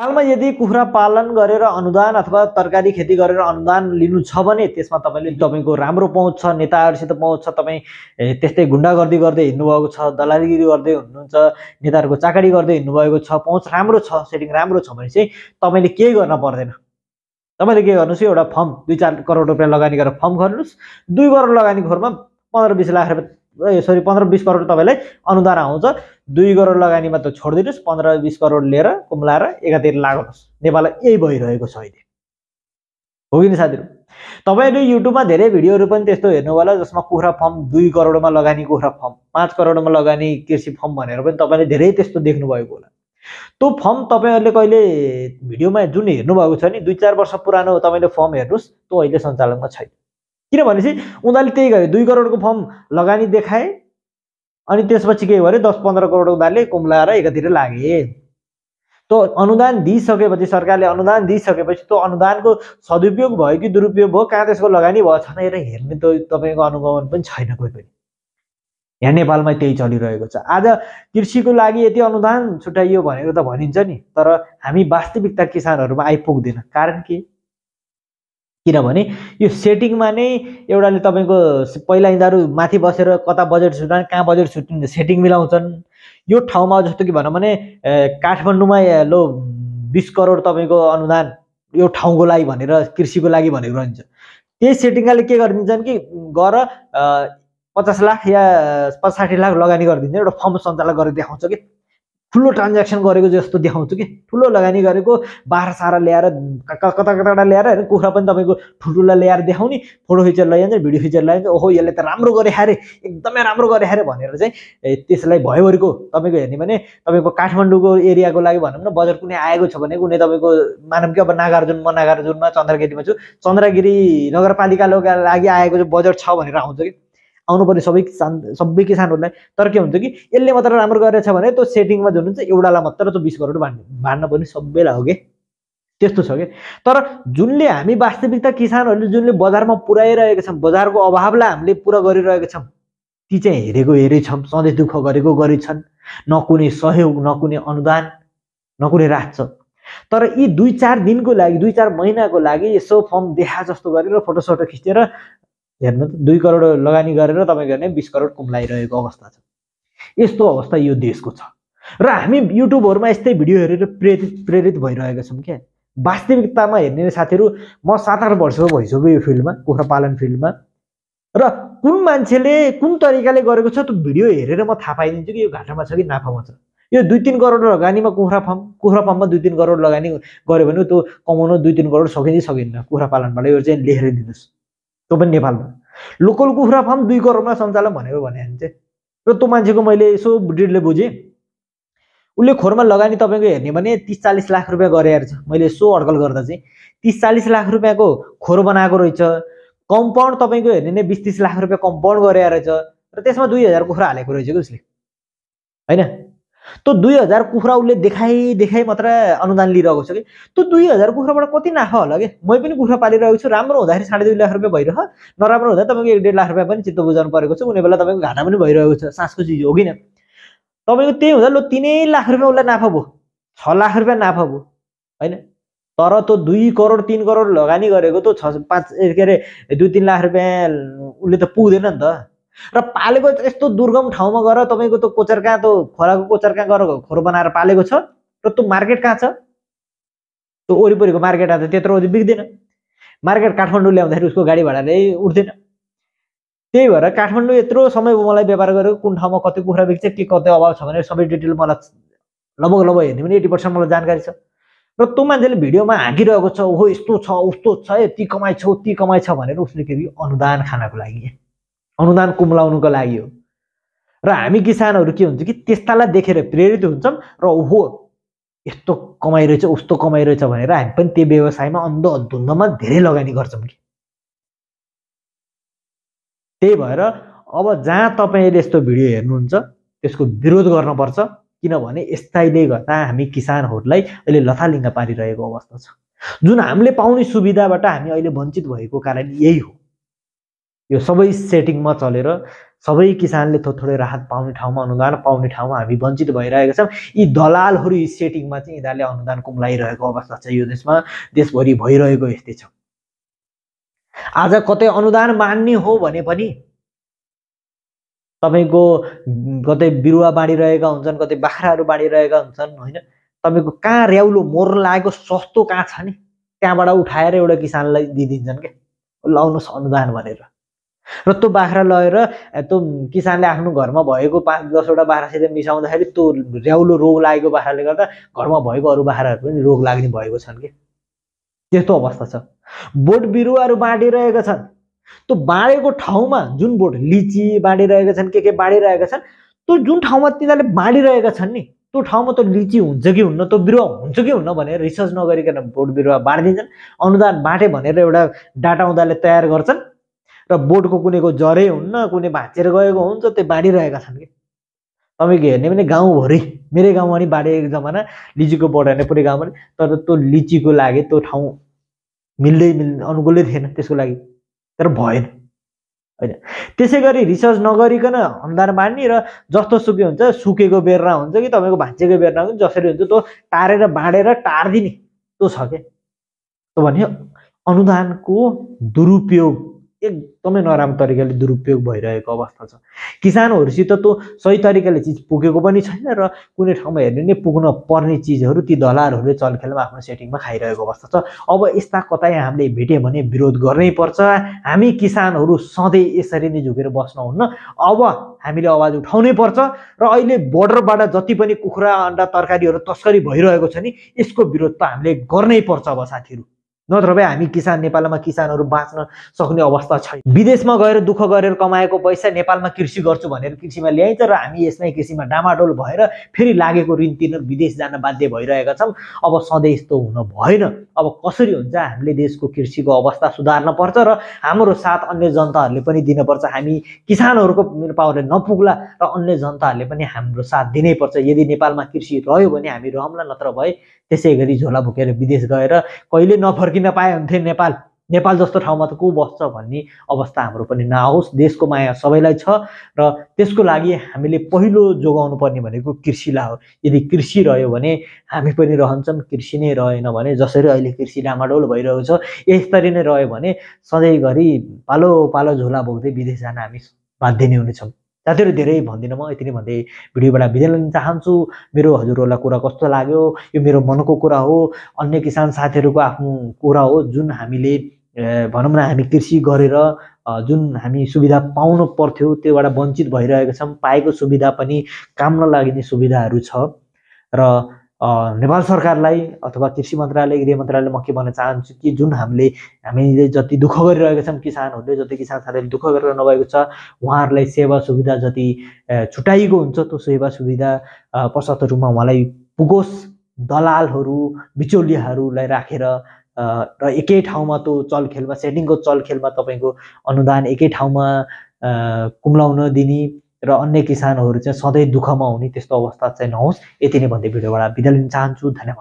नेपालमा यदि कुखुरा पालन गरेर अनुदान अथवा तरकारी खेती गरेर अनुदान लिनु छ भने त्यसमा तपाईँले तपाईँको राम्रो पहुँच छ नेताहरूसित पहुँच छ तपाईँ त्यस्तै गुन्डागर्दी गर्दै हिँड्नुभएको छ दलालगिरी गर्दै हुनुहुन्छ नेताहरूको चाकरी गर्दै हिँड्नुभएको छ पहुँच राम्रो छ सेटिङ राम्रो छ भने चाहिँ तपाईँले केही गर्न पर्दैन तपाईँले के गर्नुहोस् एउटा फर्म दुई चार करोड रुपियाँ लगानी गरेर फर्म गर्नुहोस् दुई करोड लगानी खोरमा पन्ध्र बिस लाख रुपियाँ सरी पन्ध्र बिस करोड तपाईँलाई अनुदान आउँछ दुई करोड लगानीमा त छोडिदिनुहोस् पन्ध्र बिस करोड लिएर कुम्लाएर एकातिर लाग्नुहोस् नेपाललाई यही भइरहेको छ अहिले हो कि नि साथीहरू तपाईँले युट्युबमा धेरै भिडियोहरू पनि त्यस्तो हेर्नु होला जसमा कुखुरा फर्म दुई करोडमा लगानी कुखुरा फर्म पाँच करोडमा लगानी कृषि फर्म भनेर पनि तपाईँले धेरै त्यस्तो देख्नुभएको होला त्यो फर्म तपाईँहरूले कहिले भिडियोमा जुन हेर्नुभएको छ नि दुई चार वर्ष पुरानो तपाईँले फर्म हेर्नुहोस् त्यो अहिले सञ्चालनमा छैन किनभनेपछि उनीहरूले त्यही गरे दुई करोडको फर्म लगानी देखाए अनि त्यसपछि के भयो दस पन्ध्र करोड उनीहरूले कुम्लाएर एकातिर लागे त्यो अनुदान दिइसकेपछि सरकारले अनुदान दिइसकेपछि त्यो अनुदानको सदुपयोग भयो कि दुरुपयोग भयो कहाँ त्यसको लगानी भयो छँदैर हेर्ने त तपाईँको अनुगमन पनि छैन कोही पनि यहाँ नेपालमा त्यही चलिरहेको छ आज कृषिको लागि यति अनुदान छुट्याइयो भनेर त भनिन्छ नि तर हामी वास्तविकता किसानहरूमा आइपुग्दैन कारण के किनभने यो सेटिङमा नै एउटाले तपाईँको पहिला यिनीहरू माथि बसेर कता बजेट छुट्याउने कहाँ बजेट छुट्टिन्छ सेटिङ मिलाउँछन् यो ठाउँमा जस्तो कि भनौँ भने काठमाडौँमा लो बिस करोड तपाईँको अनुदान यो ठाउँको लागि भनेर कृषिको लागि भनेर रहन्छ त्यही सेटिङले के गरिदिन्छन् कि गर पचास लाख या पचास साठी लाख लगानी गरिदिन्छ एउटा फर्म सञ्चालन गरेर देखाउँछ कि ठुलो ट्रान्ज्याक्सन गरेको जस्तो देखाउँछु कि ठुलो लगानी गरेको बाह्र सारा ल्याएर कता कताबाट ल्याएर होइन कुखुरा पनि तपाईँको ठुल्ठुला ल्याएर देखाउने फोटो फिचर लैजान्छ भिडियो फिचर लैजान्छ ओहो यसले त राम्रो गरे हारे एकदमै राम्रो गरे हारे भनेर चाहिँ त्यसलाई भयोभरिको तपाईँको हेर्ने भने तपाईँको काठमाडौँको एरियाको लागि भनौँ न बजार कुनै आएको छ भने कुनै तपाईँको मानव कि अब नागार्जुन म नागार्जुनमा चन्द्रगिरीमा छु चन्द्रगिरी नगरपालिकाको लागि आएको बजेट छ भनेर आउँछ कि आउनुपर्ने सबै किसान सबै किसानहरूलाई तर के हुन्छ कि यसले मात्र राम्रो गरेछ भने त्यो सेटिङमा जुन हुन्छ एउटालाई मात्र त्यो बिस करोड भान् भान्न पनि सबैलाई हो कि त्यस्तो छ कि तर जुनले हामी वास्तविकता किसानहरूले जुनले बजारमा पुऱ्याइरहेका छौँ बजारको अभावलाई हामीले पुरा गरिरहेका छौँ ती चाहिँ हेरेको हेरेछौँ सधैँ दुःख गरेको गरेछन् न कुनै सहयोग न कुनै अनुदान न कुनै राख्छ तर यी दुई चार दिनको लागि दुई चार महिनाको लागि यसो फर्म देखा जस्तो गरेर फोटोसोटो खिचेर हेर्नु त दुई करोड लगानी गरेर तपाईँको हेर्ने बिस करोड कुम्लाइरहेको अवस्था छ यस्तो अवस्था यो देशको छ र हामी युट्युबहरूमा यस्तै भिडियो हेरेर प्रेरित प्रेरित भइरहेका छौँ क्या वास्तविकतामा हेर्ने साथीहरू म सात आठ वर्ष भइसक्यो यो फिल्डमा कुखुरा पालन फिल्डमा र कुन मान्छेले कुन तरिकाले गरेको छ त्यो भिडियो हेरेर म थाहा पाइदिन्छु कि यो घाटामा छ कि नाफामा छ यो दुई तिन करोड लगानीमा कुखुरा फार्म कुखुरा फार्ममा दुई तिन करोड लगानी गऱ्यो भने त्यो कमाउनु दुई तिन करोड सकिन्छ सकिँदैन कुखुरा पालनबाट यो चाहिँ लेखेर दिनुहोस् त्यो पनि नेपालमा लोकल कुखुरा फार्म दुई करोडमा सञ्चालन भनेको भने चाहिँ र त्यो मान्छेको मैले यसो डिडले बुझेँ उसले खोरमा लगानी तपाईँको हेर्ने भने तिस चालिस लाख रुपियाँ गरेर छ मैले यसो अड्कल गर्दा चाहिँ तिस चालिस लाख रुपियाँको खोर बनाएको रहेछ कम्पाउन्ड तपाईँको हेर्ने नै बिस तिस लाख रुपियाँ कम्पाउन्ड गरेर रहेछ र त्यसमा दुई हजार कुखुरा हालेको रहेछ कि उसले होइन त्यो दुई हजार कुखुरा उसले देखाइ देखाइ मात्र अनुदान लिइरहेको छ कि त्यो दुई हजार कुखुराबाट कति नाफा होला कि मै पनि कुखुरा पालिरहेको छु राम्रो हुँदाखेरि साढे दुई लाख रुपियाँ भइरह नराम्रो हुँदा तपाईँको एक डेढ लाख रुपियाँ पनि चित्त बुझाउनु परेको छ कुनै बेला तपाईँको घाटा पनि भइरहेको छ सासको चिज हो किन तपाईँको त्यही हुँदा लो तिनै लाख रुपियाँ उसलाई नाफा भयो छ लाख रुपियाँ नाफा भयो होइन तर त्यो दुई करोड तिन करोड लगानी गरेको त्यो छ पाँच के अरे दुई तिन लाख रुपियाँ उसले त पुग्दैन नि त र पालेको यस्तो दुर्गम ठाउँमा गएर तपाईँको त्यो कहाँ त्यो खोलाको कोचर कहाँ गएर खोर बनाएर पालेको छ र त्यो मार्केट कहाँ छ त्यो वरिपरिको मार्केट आज त्यत्रो बिग्दैन मार्केट काठमाडौँ ल्याउँदाखेरि उसको गाडी भाडाले उठ्दैन त्यही भएर काठमाडौँ यत्रो समय मलाई व्यापार गरेको कुन ठाउँमा कति कुखुरा बिक्छ के कति अभाव छ भने सबै डिटेल मलाई लगभग लगभग हेर्ने पनि एट्टी पर्सेन्ट मलाई जानकारी छ र त्यो मान्छेले भिडियोमा हाँकिरहेको छ हो यस्तो छ उस्तो छ यति कमाइ छ उति कमाइ छ भनेर उसले के अनुदान खानको लागि अनुदान कुम्लाउनुको लागि हो र हामी किसानहरू के हुन्छ कि त्यस्तालाई देखेर प्रेरित हुन्छौँ र ओहो यस्तो कमाइ रहेछ उस्तो कमाइ रहेछ भनेर हामी पनि त्यो व्यवसायमा अन्ध अधुन्दमा धेरै लगानी गर्छौँ कि त्यही भएर अब जहाँ तपाईँले यस्तो भिडियो हेर्नुहुन्छ त्यसको विरोध गर्नुपर्छ किनभने यस्ताले गर्दा हामी किसानहरूलाई अहिले लथालिङ्ग पारिरहेको अवस्था छ जुन हामीले पाउने सुविधाबाट हामी अहिले वञ्चित भएको कारण यही हो यो सबै सेटिङमा चलेर सबै किसानले थोर थोरै राहत पाउने ठाउँमा अनुदान पाउने ठाउँमा हामी वञ्चित भइरहेका छौँ यी दलालहरू यी सेटिङमा चाहिँ यिनीहरूले अनुदान कुम्लाइरहेको अवस्था छ यो देशमा देशभरि भइरहेको यस्तै छ आज कतै अनुदान मान्ने हो भने पनि तपाईँको कतै बिरुवा बाँडिरहेका हुन्छन् कतै बाख्राहरू बाँडिरहेका हुन्छन् होइन तपाईँको कहाँ ऱ्याउलो मोर लागेको सस्तो कहाँ छ नि त्यहाँबाट उठाएर एउटा किसानलाई दिइदिन्छन् क्या लाउनुहोस् अनुदान भनेर र त्यो बाख्रा लगेर त्यो किसानले आफ्नो घरमा भएको पाँच दसवटा बाख्रासित मिसाउँदाखेरि त्यो र्याउलो रोग लागेको बाख्राले गर्दा घरमा भएको अरू बाख्राहरू पनि रोग लाग्ने भएको छन् कि त्यस्तो अवस्था छ बोट बिरुवाहरू बाँडिरहेका छन् त्यो बाँडेको ठाउँमा जुन बोट लिची बाँडिरहेका छन् के के बाँडिरहेका छन् त्यो जुन ठाउँमा तिनीहरूले बाँडिरहेका छन् नि त्यो ठाउँमा त लिची हुन्छ कि हुन्न त्यो बिरुवा हुन्छ कि हुन्न भनेर रिसर्च नगरिकन बोट बिरुवा बाँडिदिन्छन् अनुदान बाँटे भनेर एउटा डाटा उनीहरूले तयार गर्छन् र बोटको कुनैको जरै हुन्न कुनै भाँचेर गएको हुन्छ त्यो बाँडिरहेका छन् कि तपाईँको हेर्ने भने गाउँभरि मेरै गाउँमा नि बाँडेको जमाना लिचीको बोट हेर्ने पुरै गाउँमा तर त्यो लिचीको लागि त्यो ठाउँ मिल्दै मिल् अनुकूलै थिएन त्यसको लागि तर भएन होइन त्यसै गरी रिसर्च नगरिकन अन्धार बाँड्ने र जस्तो सुके हुन्छ सुकेको बेरमा हुन्छ कि तपाईँको भाँचेको बेरमा हुन्छ जसरी हुन्छ त्यो टारेर बाँडेर टारिदिने त्यो छ क्या त्यो भने अनुदानको दुरुपयोग एकदमै नराम्रो तरिकाले दुरुपयोग भइरहेको अवस्था छ किसानहरूसित त सही तरिकाले चिज पुगेको पनि छैन र कुनै ठाउँमा हेर्ने नै पुग्न पर्ने चिजहरू ती दलालहरूले चलखेलमा आफ्नो सेटिङमा खाइरहेको अवस्था छ अब यस्ता कतै हामीले भेट्यो भने विरोध गर्नै पर्छ हामी किसानहरू सधैँ यसरी नै झुकेर बस्न हुन्न अब हामीले आवाज उठाउनै पर्छ र अहिले बोर्डरबाट जति पनि कुखुरा अन्डा तरकारीहरू तस्करी भइरहेको छ नि यसको विरोध त हामीले गर्नै पर्छ अब साथीहरू नत्र भए हामी किसान नेपालमा किसानहरू बाँच्न सक्ने अवस्था छैन विदेशमा गएर दुःख गरेर कमाएको पैसा नेपालमा कृषि गर्छु भनेर कृषिमा ल्याइन्छ र हामी यसमै कृषिमा डामाडोल भएर फेरि लागेको ऋण तिर्न विदेश जान बाध्य भइरहेका छौँ अब सधैँ यस्तो हुन भएन अब कसरी हुन्छ हामीले देशको कृषिको अवस्था सुधार्न पर्छ र हाम्रो साथ अन्य जनताहरूले पनि दिनुपर्छ हामी किसानहरूको पावरले नपुग्ला र अन्य जनताहरूले पनि हाम्रो साथ दिनैपर्छ यदि नेपालमा कृषि रह्यो भने हामी रहला नत्र भए त्यसै गरी झोला बोकेर विदेश गएर कहिले नफर्क फर्किन पाए हुन्थे नेपाल नेपाल जस्तो ठाउँमा त को बस्छ भन्ने अवस्था हाम्रो पनि नआओस् देशको माया सबैलाई छ र त्यसको लागि हामीले पहिलो जोगाउनु पर्ने भनेको कृषिलाई हो यदि कृषि रह्यो भने हामी पनि रहन्छौँ कृषि नै रहेन भने जसरी अहिले कृषि डामाडोल भइरहेको छ यसरी नै रह्यो भने सधैँभरि पालो पालो झोला बोक्दै विदेश जान हामी बाध्य नै हुनेछौँ साथीहरू धेरै भन्दिनँ म यति नै भन्दै भिडियोबाट बिदा लिन चाहन्छु मेरो हजुरहरूलाई कुरा कस्तो लाग्यो यो मेरो मनको कुरा हो अन्य किसान साथीहरूको आफ्नो कुरा हो जुन हामीले भनौँ न हामी कृषि गरेर जुन हामी सुविधा पाउनु पर्थ्यो त्योबाट वञ्चित भइरहेका छौँ पाएको सुविधा पनि काम नलागिने सुविधाहरू छ र नेपाल सरकारलाई अथवा कृषि मन्त्रालय गृह मन्त्रालय म के भन्न चाहन्छु कि जुन हामीले हामीले जति दुःख गरिरहेका छौँ किसानहरूले जति किसान साथीहरूले दुःख गरेर नभएको छ उहाँहरूलाई सेवा सुविधा जति छुट्याइएको हुन्छ त्यो सेवा सुविधा प्रशस्त रूपमा उहाँलाई पुगोस् दलालहरू बिचौलियाहरूलाई राखेर र एकै ठाउँमा त्यो चलखेलमा सेटिङको चलखेलमा तपाईँको अनुदान एकै ठाउँमा कुम्लाउन दिने र अन्य किसानहरू चाहिँ सधैँ दुःखमा हुने त्यस्तो अवस्था चाहिँ नहोस् यति नै भन्दै भिडियोबाट बिदा लिन चाहन्छु धन्यवाद